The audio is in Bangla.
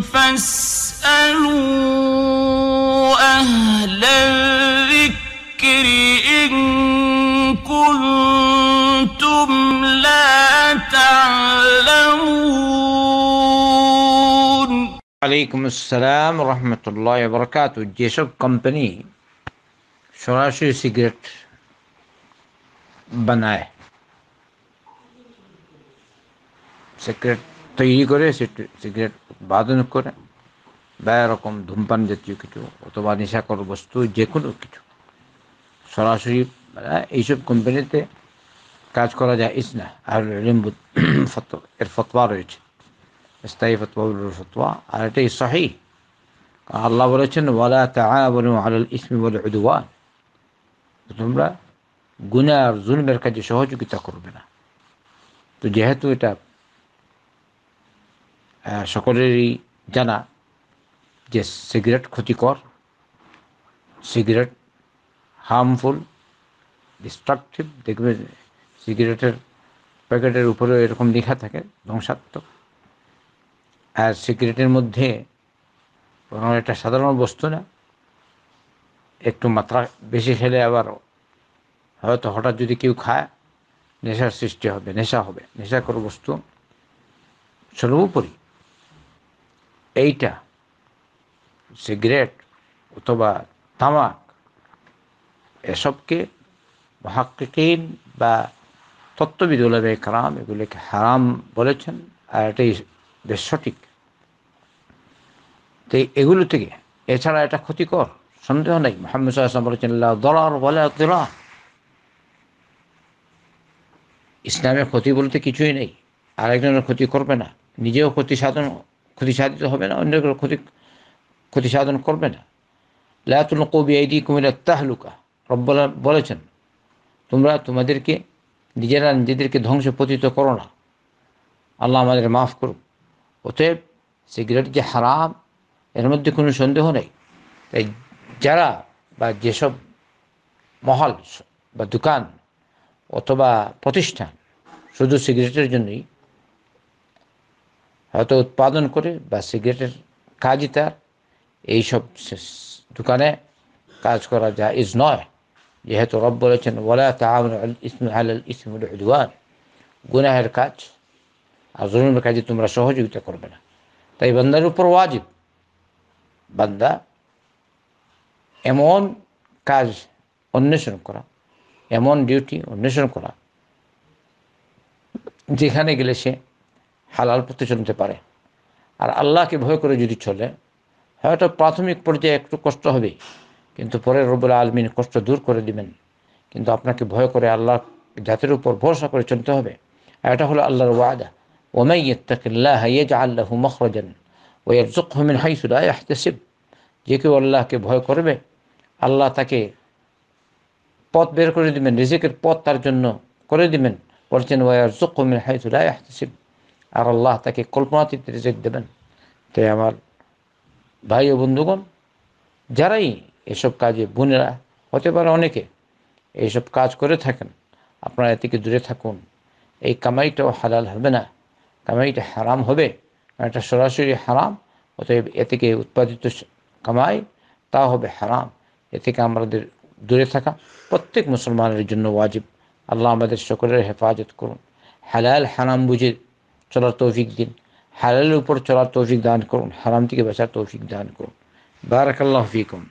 فاسألوا أهل الذكر إن كنتم لا تعلمون عليكم السلام ورحمة الله وبركاته যেসব কোম্পানি شراشي সিগারেট বানায় সিগারেট তৈরি করে সিগারেট উৎপাদন করে বা এরকম ধূমপান জাতীয় কিছু অথবা নেশাকর বস্তু যে কোনো কিছু সরাসরি মানে এইসব কোম্পানিতে কাজ করা যায় ইস না আর এর ফতোয়া রয়েছে স্থায়ী ফতোয়া ফতোয়া আর এটাই সহি আল্লাহ বলেছেন ওয়ালা বলুন আলাল ইসমি বলে উদওয়ান তোমরা গুণে আর জুলমের কাজে সহযোগিতা করবে না তো যেহেতু এটা সকলেরই জানা যে সিগারেট ক্ষতিকর সিগারেট হার্মফুল ডিস্ট্রাকটিভ দেখবেন সিগারেটের প্যাকেটের উপরেও এরকম লেখা থাকে ধ্বংসাত্মক আর সিগারেটের মধ্যে কোনো একটা সাধারণ বস্তু না একটু মাত্রা বেশি খেলে আবার হয়তো হঠাৎ যদি কেউ খায় নেশার সৃষ্টি হবে নেশা হবে নেশাকর বস্তু সর্বোপরি এইটা সিগারেট অথবা তামাক এসবকে মহাক্কিন বা তত্ত্ববিদ ওলামে কালাম এগুলিকে হারাম বলেছেন আর এটাই বেশ সঠিক তো এগুলো থেকে এছাড়া এটা ক্ষতিকর সন্দেহ নেই মোহাম্মদ সাল্লাম বলেছেন দলার বলে দলা ইসলামের ক্ষতি বলতে কিছুই নেই আরেকজনের ক্ষতি করবে না নিজেও ক্ষতি সাধন ক্ষতি সাধিত হবে না অন্যের কোনো ক্ষতি ক্ষতি সাধন করবে না লায়াতুল কবি আইডি কুমিরা তাহলুকা রব্বলা বলেছেন তোমরা তোমাদেরকে নিজেরা নিজেদেরকে ধ্বংস পতিত করো না আল্লাহ আমাদের মাফ করুক অতএব সিগারেট যে হারাম এর মধ্যে কোনো সন্দেহ নেই তাই যারা বা যেসব মহল বা দোকান অথবা প্রতিষ্ঠান শুধু সিগারেটের জন্যই হয়তো উৎপাদন করে বা সিগারেটের কাজই তার এইসব দোকানে কাজ করা যা ইজ নয় যেহেতু রব বলেছেন ওলা তাহমুল ইসম আল গুনাহের কাজ আর জরুরি কাজে তোমরা সহযোগিতা করবে না তাই বান্দার উপর ওয়াজিব বান্দা এমন কাজ অন্বেষণ করা এমন ডিউটি অন্বেষণ করা যেখানে গেলে সে হালাল পথে চলতে পারে আর আল্লাহকে ভয় করে যদি চলে হয়তো প্রাথমিক পর্যায়ে একটু কষ্ট হবে কিন্তু পরে রবুল আলমিন কষ্ট দূর করে দিবেন কিন্তু আপনাকে ভয় করে আল্লাহ জাতির উপর ভরসা করে চলতে হবে এটা হলো আল্লাহর ওয়াদা ওমাই ইত্তাকিল্লাহ ইয়াজ আল্লাহ মখরজান ওয়ারজুক হমিন হাইসুলা শিব যে কেউ আল্লাহকে ভয় করবে আল্লাহ তাকে পথ বের করে দিবেন রিজিকের পথ তার জন্য করে দিবেন বলছেন ওয়ারজুক হমিন হাইসুলা শিব আর আল্লাহ তাকে কল্পনাতীত রেজেক দেবেন তাই আমার ভাই ও বন্ধুগণ যারাই এসব কাজে বোনেরা হতে পারে অনেকে এইসব কাজ করে থাকেন আপনারা এ থেকে দূরে থাকুন এই কামাইটাও হালাল হবে না কামাইটা হারাম হবে এটা সরাসরি হারাম অতএব এ থেকে উৎপাদিত কামাই তা হবে হারাম এ থেকে আমাদের দূরে থাকা প্রত্যেক মুসলমানের জন্য ওয়াজিব আল্লাহ আমাদের সকলের হেফাজত করুন হালাল হারাম বুঝে চলার তৌফিক দিন হালালের উপর চলার তৌফিক দান করুন হারাম থেকে বেচার তৌফিক দান করুন বারাকাল্লাহ ফিকুম